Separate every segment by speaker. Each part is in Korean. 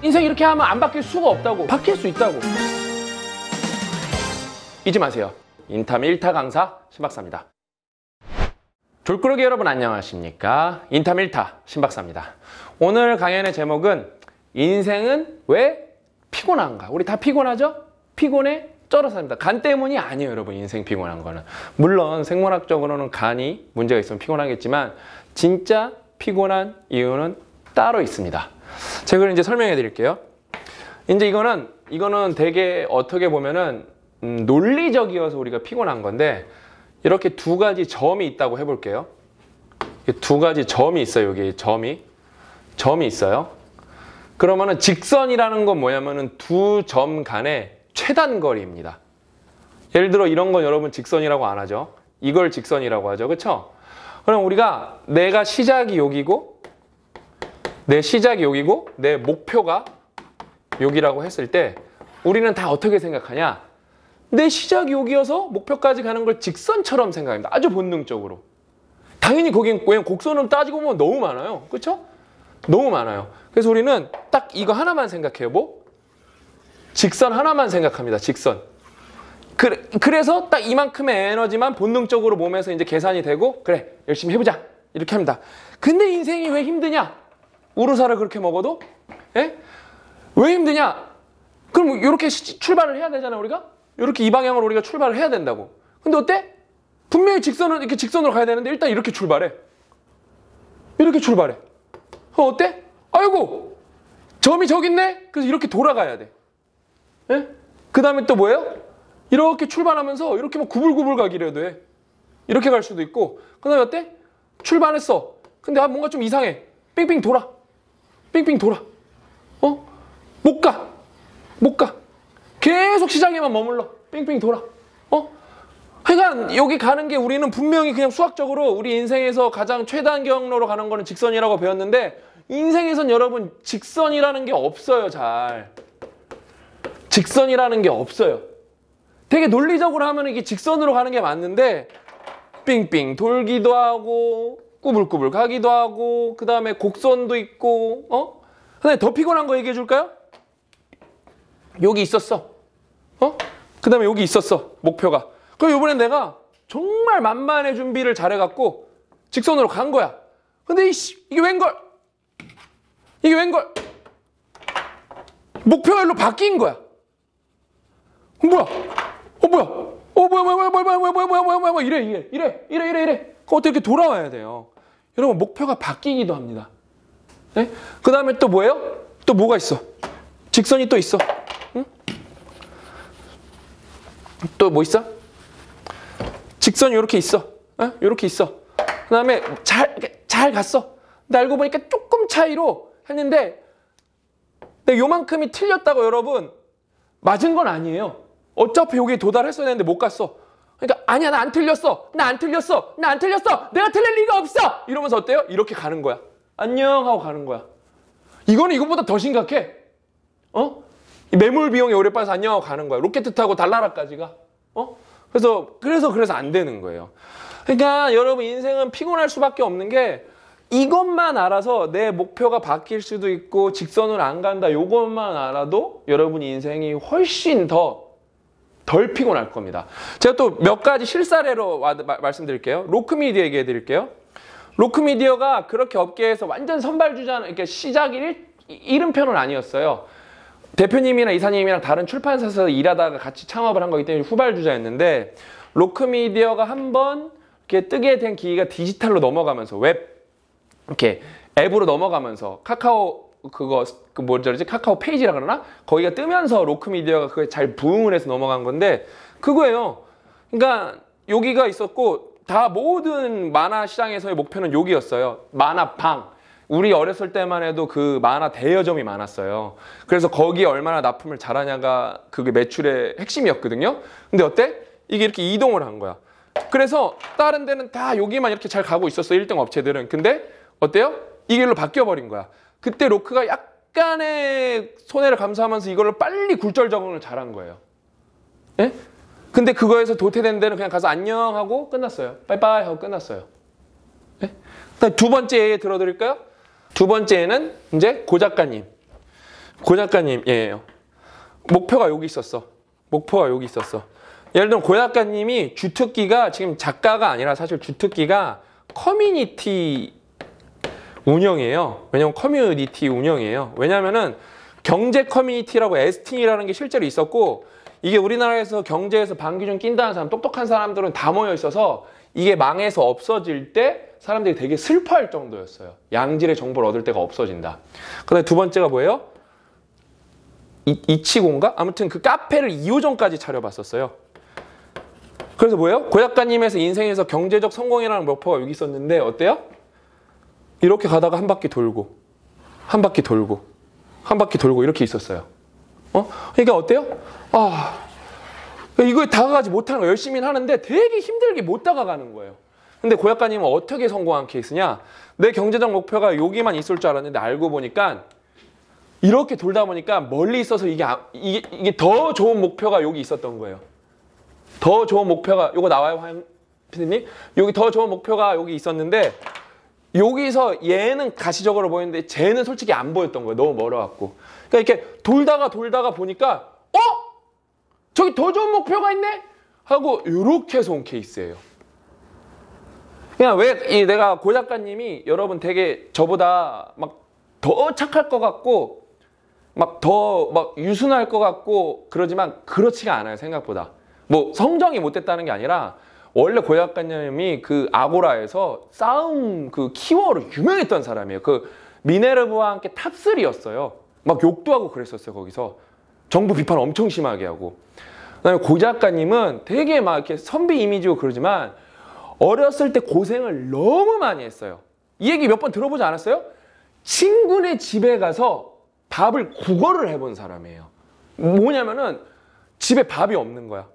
Speaker 1: 인생 이렇게 하면 안 바뀔 수가 없다고 바뀔 수 있다고 잊지 마세요 인탐 1타 강사 신박사입니다 졸꾸러기 여러분 안녕하십니까 인탐 1타 신박사입니다 오늘 강연의 제목은 인생은 왜 피곤한가 우리 다 피곤하죠? 피곤해 쩔어삽니다간 때문이 아니에요, 여러분. 인생 피곤한 거는. 물론 생물학적으로는 간이 문제가 있으면 피곤하겠지만 진짜 피곤한 이유는 따로 있습니다. 제가 이제 설명해 드릴게요. 이제 이거는 이거는 되게 어떻게 보면은 음, 논리적이어서 우리가 피곤한 건데 이렇게 두 가지 점이 있다고 해볼게요. 두 가지 점이 있어요. 여기 점이 점이 있어요. 그러면은 직선이라는 건 뭐냐면은 두 점 간의 최단거리입니다. 예를 들어 이런 건 여러분 직선이라고 안 하죠. 이걸 직선이라고 하죠. 그렇죠? 그럼 우리가 내가 시작이 여기고 내 시작이 여기고 내 목표가 여기라고 했을 때 우리는 다 어떻게 생각하냐? 내 시작이 여기여서 목표까지 가는 걸 직선처럼 생각합니다. 아주 본능적으로. 당연히 거긴 왜 곡선으로 따지고 보면 너무 많아요. 그렇죠? 너무 많아요. 그래서 우리는 딱 이거 하나만 생각해요. 뭐? 직선 하나만 생각합니다. 직선. 그래, 그래서 딱 이만큼의 에너지만 본능적으로 몸에서 이제 계산이 되고 그래 열심히 해보자 이렇게 합니다. 근데 인생이 왜 힘드냐? 우르사를 그렇게 먹어도 예? 왜 힘드냐? 그럼 이렇게 출발을 해야 되잖아요 우리가 이렇게 이 방향으로 우리가 출발을 해야 된다고 근데 어때? 분명히 직선을 이렇게 직선으로 가야 되는데 일단 이렇게 출발해 이렇게 출발해 어, 어때? 아이고 점이 저기 있네 그래서 이렇게 돌아가야 돼 예? 그 다음에 또 뭐예요? 이렇게 출발하면서 이렇게 막 뭐 구불구불 가기라도 해 이렇게 갈 수도 있고 그 다음에 어때? 출발했어 근데 아 뭔가 좀 이상해 빙빙 돌아 빙빙 돌아. 어? 못 가. 못 가. 계속 시장에만 머물러. 빙빙 돌아. 어? 하여간 여기 가는 게 우리는 분명히 그냥 수학적으로 우리 인생에서 가장 최단 경로로 가는 거는 직선이라고 배웠는데 인생에선 여러분 직선이라는 게 없어요, 잘. 직선이라는 게 없어요. 되게 논리적으로 하면 이게 직선으로 가는 게 맞는데 빙빙 돌기도 하고 꾸불꾸불 가기도 하고 그 다음에 곡선도 있고 어? 하나님 더 피곤한 거 얘기해 줄까요? 여기 있었어 어? 그 다음에 여기 있었어 목표가 그럼 이번엔 내가 정말 만만의 준비를 잘해갖고 직선으로 간 거야 근데 이씨 이게 웬걸 이게 웬걸 목표가 일로 바뀐 거야 뭐야 어 뭐야 어 뭐야 뭐야 뭐야 뭐야 뭐야 뭐야 뭐야 뭐야 뭐야 이래 이래 이래 이래 이래 이래 어떻게 돌아와야 돼요. 여러분 목표가 바뀌기도 합니다. 네? 그 다음에 또 뭐예요? 또 뭐가 있어? 직선이 또 있어. 응? 또뭐 있어? 직선 이렇게 있어. 응? 이렇게 있어. 그 다음에 잘, 잘 갔어. 근데 알고 보니까 조금 차이로 했는데 네, 요만큼이 틀렸다고 여러분 맞은 건 아니에요. 어차피 여기 도달했어야 되는데 못 갔어. 아니야 나 안 틀렸어 나 안 틀렸어 나 안 틀렸어 내가 틀릴 리가 없어 이러면서 어때요? 이렇게 가는 거야 안녕 하고 가는 거야 이거는 이것보다 더 심각해 어? 매물 비용이 오래 빠져서 안녕 하고 가는 거야 로켓 타고 달나라까지가 어? 그래서 그래서 그래서 안 되는 거예요 그러니까 여러분 인생은 피곤할 수밖에 없는 게 이것만 알아서 내 목표가 바뀔 수도 있고 직선으로 안 간다. 이것만 알아도 여러분 인생이 훨씬 더덜 피곤할 겁니다. 제가 또 몇 가지 실사례로 와, 마, 말씀드릴게요. 로크미디어 얘기해 드릴게요. 로크미디어가 그렇게 업계에서 완전 선발주자는 이렇게 시작이 이름표는 아니었어요. 대표님이나 이사님이랑 다른 출판사에서 일하다가 같이 창업을 한 거기 때문에 후발주자였는데 로크미디어가 한번 이렇게 뜨게 된 기기가 디지털로 넘어가면서 웹 이렇게 앱으로 넘어가면서 카카오 그거 그 뭐라 그러지 카카오 페이지라 그러나 거기가 뜨면서 로크미디어가 그게 잘 부응을 해서 넘어간 건데 그거예요. 그러니까 여기가 있었고 다 모든 만화 시장에서의 목표는 여기였어요. 만화 방. 우리 어렸을 때만 해도 그 만화 대여점이 많았어요. 그래서 거기 얼마나 납품을 잘하냐가 그게 매출의 핵심이었거든요. 근데 어때? 이게 이렇게 이동을 한 거야. 그래서 다른 데는 다 여기만 이렇게 잘 가고 있었어. 1등 업체들은. 근데 어때요? 이 길로 바뀌어버린 거야. 그때 로크가 약간의 손해를 감수하면서 이걸 빨리 굴절 적응을 잘한 거예요. 예? 근데 그거에서 도태된 데는 그냥 가서 안녕 하고 끝났어요. 빠이빠이 하고 끝났어요. 예? 두 번째 에 들어드릴까요? 두 번째는 이제 고 작가님. 고 작가님이에요. 목표가 여기 있었어. 목표가 여기 있었어. 예를 들면 고 작가님이 주특기가 지금 작가가 아니라 사실 주특기가 커뮤니티 운영이에요. 왜냐면 커뮤니티 운영이에요. 왜냐면은 경제 커뮤니티라고 에스팅이라는 게 실제로 있었고 이게 우리나라에서 경제에서 방귀 좀 낀다는 사람, 똑똑한 사람들은 다 모여 있어서 이게 망해서 없어질 때 사람들이 되게 슬퍼할 정도였어요. 양질의 정보를 얻을 때가 없어진다. 그다음에 두 번째가 뭐예요? 이, 치공인가 아무튼 그 카페를 2호점까지 차려봤었어요. 그래서 뭐예요? 고 작가님에서 인생에서 경제적 성공이라는 목표가 여기 있었는데 어때요? 이렇게 가다가 한 바퀴 돌고 한 바퀴 돌고 한 바퀴 돌고 이렇게 있었어요. 어? 그러니까 어때요? 아 이거에 다가가지 못하는 거 열심히 하는데 되게 힘들게 못 다가가는 거예요. 근데 고약가님은 어떻게 성공한 케이스냐? 내 경제적 목표가 여기만 있을 줄 알았는데 알고 보니까 이렇게 돌다 보니까 멀리 있어서 이게, 아, 이게, 이게 더 좋은 목표가 여기 있었던 거예요. 더 좋은 목표가, 요거 나와요, 황 PD님? 여기 더 좋은 목표가 여기 있었는데 여기서 얘는 가시적으로 보이는데 쟤는 솔직히 안 보였던 거예요. 너무 멀어갖고. 그러니까 이렇게 돌다가 돌다가 보니까 어? 저기 더 좋은 목표가 있네? 하고 이렇게 해서 온 케이스예요. 그냥 왜 내가 고 작가님이 여러분 되게 저보다 막 더 착할 것 같고 막 더막 막 유순할 것 같고 그러지만 그렇지가 않아요 생각보다 뭐 성정이 못됐다는 게 아니라 원래 고약관념이 그 아고라에서 싸움 그 키워로 유명했던 사람이에요. 그 미네르브와 함께 탑3리였어요막 욕도 하고 그랬었어요, 거기서. 정부 비판 엄청 심하게 하고. 그다음에 고 작가님은 되게 막 이렇게 선비 이미지고 그러지만 어렸을 때 고생을 너무 많이 했어요. 이 얘기 몇 번 들어보지 않았어요? 친구네 집에 가서 밥을 구걸을 해본 사람이에요. 뭐냐면은 집에 밥이 없는 거야.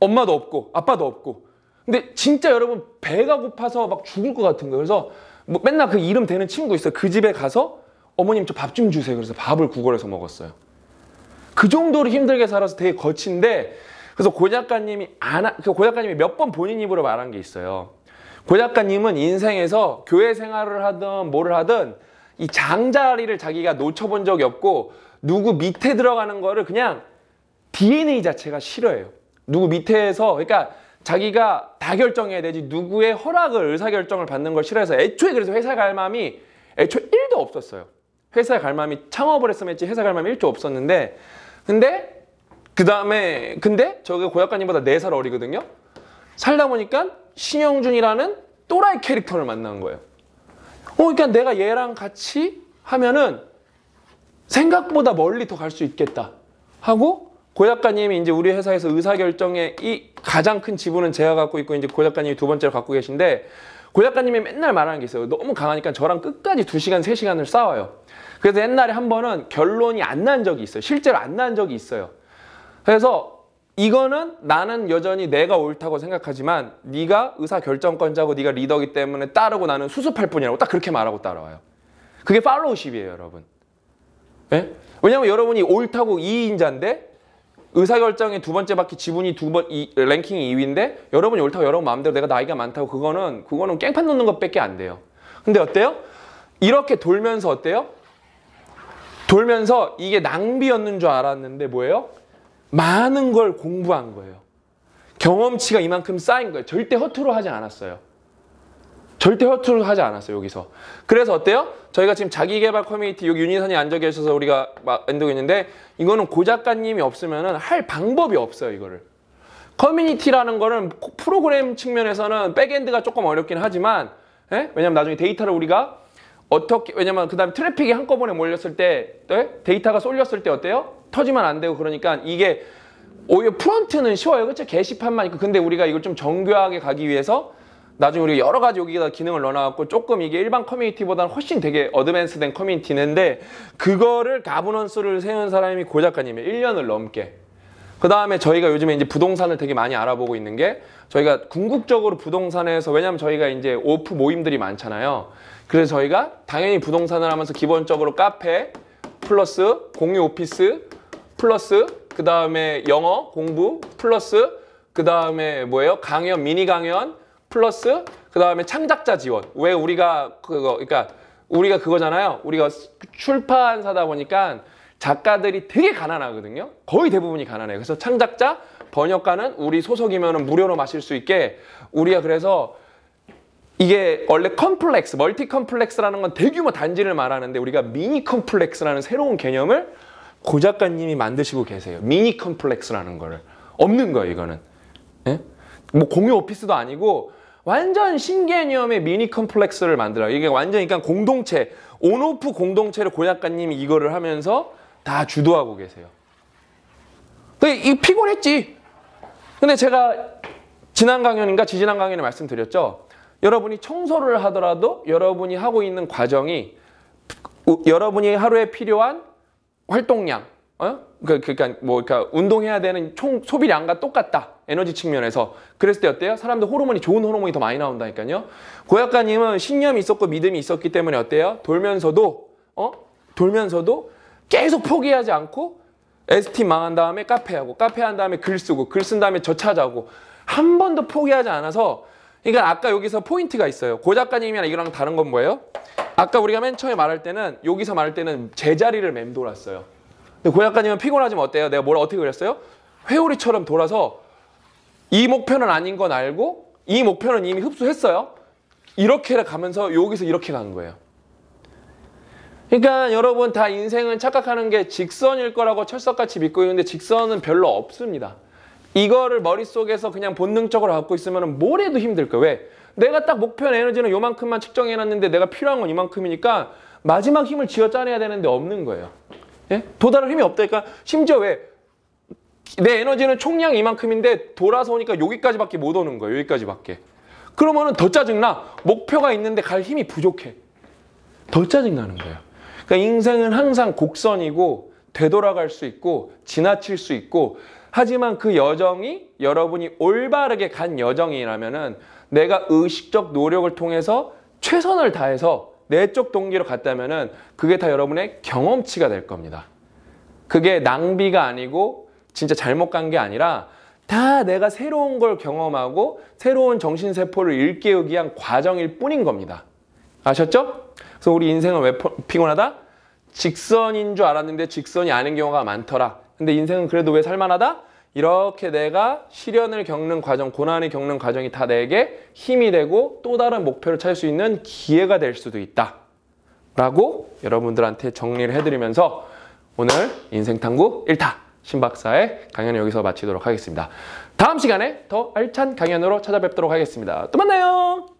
Speaker 1: 엄마도 없고 아빠도 없고 근데 진짜 여러분 배가 고파서 막 죽을 것 같은 거예요. 그래서 뭐 맨날 그 이름 되는 친구 있어요. 그 집에 가서 어머님 저 밥 좀 주세요. 그래서 밥을 구걸해서 먹었어요. 그 정도로 힘들게 살아서 되게 거친데 그래서 고 작가님이 안고 그 작가님이 몇 번 본인 입으로 말한 게 있어요. 고 작가님은 인생에서 교회 생활을 하든 뭐를 하든 이 장자리를 자기가 놓쳐본 적이 없고 누구 밑에 들어가는 거를 그냥 DNA 자체가 싫어해요. 누구 밑에서 그러니까 자기가 다 결정해야 되지 누구의 허락을 의사결정을 받는 걸 싫어해서 애초에 그래서 회사 갈 마음이 애초 1도 없었어요. 회사에 갈 마음이 창업을 했으면 했지 회사 갈 마음이 1도 없었는데 근데 그 다음에 근데 저게 고약관님보다 4살 어리거든요. 살다 보니까 신영준이라는 또라이 캐릭터를 만난 거예요. 어, 그러니까 내가 얘랑 같이 하면은 생각보다 멀리 더 갈 수 있겠다 하고 고 작가님이 이제 우리 회사에서 의사결정에 이 가장 큰 지분은 제가 갖고 있고 이제 고 작가님이 두 번째로 갖고 계신데 고 작가님이 맨날 말하는 게 있어요. 너무 강하니까 저랑 끝까지 두시간세시간을 싸워요. 그래서 옛날에 한 번은 결론이 안 난 적이 있어요. 실제로 안 난 적이 있어요. 그래서 이거는 나는 여전히 내가 옳다고 생각하지만 네가 의사결정권자고 네가 리더기 때문에 따르고 나는 수습할 뿐이라고 딱 그렇게 말하고 따라와요. 그게 팔로우십이에요, 여러분. 네? 왜냐면 여러분이 옳다고 이인자인데 의사결정의 두 번째 바퀴 지분이 두 번 랭킹 2위인데 여러분이 옳다고 여러분 마음대로 내가 나이가 많다고 그거는 그거는 깽판 놓는 것밖에 안 돼요. 근데 어때요? 이렇게 돌면서 어때요? 돌면서 이게 낭비였는 줄 알았는데 뭐예요? 많은 걸 공부한 거예요. 경험치가 이만큼 쌓인 거예요. 절대 허투루 하지 않았어요. 절대 허투루 하지 않았어요 여기서 그래서 어때요? 저희가 지금 자기개발 커뮤니티 여기 윤희선이 앉아 계셔서 우리가 막 만들고 있는데 이거는 고 작가님이 없으면 할 방법이 없어요 이거를 커뮤니티라는 거는 프로그램 측면에서는 백엔드가 조금 어렵긴 하지만 예? 왜냐면 나중에 데이터를 우리가 어떻게 왜냐면 그 다음에 트래픽이 한꺼번에 몰렸을 때 예? 데이터가 쏠렸을 때 어때요? 터지면 안 되고 그러니까 이게 오히려 프론트는 쉬워요 그렇죠? 게시판만 있고 근데 우리가 이걸 좀 정교하게 가기 위해서 나중에 우리가 여러 가지 여기다 기능을 넣어놔갖고 조금 이게 일반 커뮤니티보다는 훨씬 되게 어드밴스된 커뮤니티인데 그거를 가버넌스를 세운 사람이 고 작가님이에요. 1년을 넘게. 그 다음에 저희가 요즘에 이제 부동산을 되게 많이 알아보고 있는 게 저희가 궁극적으로 부동산에서 왜냐면 저희가 이제 오프 모임들이 많잖아요. 그래서 저희가 당연히 부동산을 하면서 기본적으로 카페 플러스 공유 오피스 플러스 그 다음에 영어 공부 플러스 그 다음에 뭐예요 강연 미니 강연 플러스 그 다음에 창작자 지원. 왜 우리가 그거 그러니까 우리가 그거잖아요. 우리가 출판사다 보니까 작가들이 되게 가난하거든요. 거의 대부분이 가난해요. 그래서 창작자, 번역가는 우리 소속이면 무료로 마실 수 있게 우리가 그래서 이게 원래 컴플렉스, 멀티 컴플렉스라는 건 대규모 단지를 말하는데 우리가 미니 컴플렉스라는 새로운 개념을 고 작가님이 만드시고 계세요. 미니 컴플렉스라는 거를. 없는 거예요, 이거는. 예? 뭐 공유 오피스도 아니고 완전 신개념의 미니 컴플렉스를 만들어요. 이게 완전 그러니까 공동체, 온오프 공동체를 고약관님이 이거를 하면서 다 주도하고 계세요. 근데 이 피곤했지. 근데 제가 지난 강연인가 지지난 강연에 말씀드렸죠. 여러분이 청소를 하더라도 여러분이 하고 있는 과정이 여러분이 하루에 필요한 활동량, 어? 그러니까, 그니까뭐 그러니까 운동해야 되는 총 소비량과 똑같다. 에너지 측면에서. 그랬을 때 어때요? 사람들 호르몬이 좋은 호르몬이 더 많이 나온다니까요. 고약가님은 신념이 있었고 믿음이 있었기 때문에 어때요? 돌면서도 어? 돌면서도 계속 포기하지 않고 에스티 망한 다음에 카페하고 카페한 다음에 글 쓰고 글 쓴 다음에 저차자고 한 번도 포기하지 않아서 그러니까 아까 여기서 포인트가 있어요. 고 작가님이랑 이거랑 다른 건 뭐예요? 아까 우리가 맨 처음에 말할 때는 여기서 말할 때는 제자리를 맴돌았어요. 고약관님은 피곤하지면 어때요? 내가 뭘 어떻게 그렸어요 회오리처럼 돌아서 이 목표는 아닌 건 알고 이 목표는 이미 흡수했어요. 이렇게 가면서 여기서 이렇게 가는 거예요. 그러니까 여러분 다 인생은 착각하는 게 직선일 거라고 철석같이 믿고 있는데 직선은 별로 없습니다. 이거를 머릿속에서 그냥 본능적으로 갖고 있으면 뭘 해도 힘들 거예요. 왜? 내가 딱 목표 에너지는 요만큼만 측정해놨는데 내가 필요한 건 이만큼이니까 마지막 힘을 쥐어 짜내야 되는데 없는 거예요. 예? 도달할 힘이 없다. 니까 심지어 왜? 내 에너지는 총량 이만큼인데 돌아서 오니까 여기까지밖에 못 오는 거예요. 여기까지밖에. 그러면은 더 짜증나. 목표가 있는데 갈 힘이 부족해. 더 짜증나는 거예요. 그러니까 인생은 항상 곡선이고 되돌아갈 수 있고 지나칠 수 있고 하지만 그 여정이 여러분이 올바르게 간 여정이라면은 내가 의식적 노력을 통해서 최선을 다해서 내적 동기로 갔다면은 그게 다 여러분의 경험치가 될 겁니다. 그게 낭비가 아니고 진짜 잘못 간 게 아니라 다 내가 새로운 걸 경험하고 새로운 정신세포를 일깨우기 위한 과정일 뿐인 겁니다. 아셨죠? 그래서 우리 인생은 왜 피곤하다? 직선인 줄 알았는데 직선이 아닌 경우가 많더라. 근데 인생은 그래도 왜 살만하다? 이렇게 내가 시련을 겪는 과정, 고난을 겪는 과정이 다 내게 힘이 되고 또 다른 목표를 찾을 수 있는 기회가 될 수도 있다. 라고 여러분들한테 정리를 해드리면서 오늘 인생탐구 1타 신박사의 강연을 여기서 마치도록 하겠습니다. 다음 시간에 더 알찬 강연으로 찾아뵙도록 하겠습니다. 또 만나요!